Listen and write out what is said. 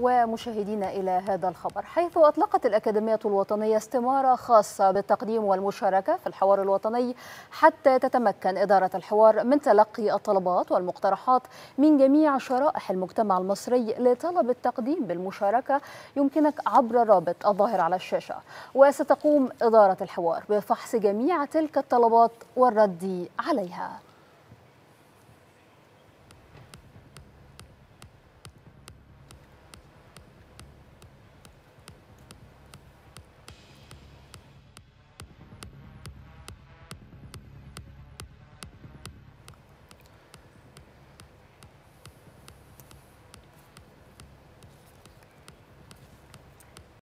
ومشاهدينا إلى هذا الخبر حيث أطلقت الأكاديمية الوطنية استمارة خاصة بالتقديم والمشاركة في الحوار الوطني حتى تتمكن إدارة الحوار من تلقي الطلبات والمقترحات من جميع شرائح المجتمع المصري لطلب التقديم بالمشاركة يمكنك عبر الرابط الظاهر على الشاشة وستقوم إدارة الحوار بفحص جميع تلك الطلبات والرد عليها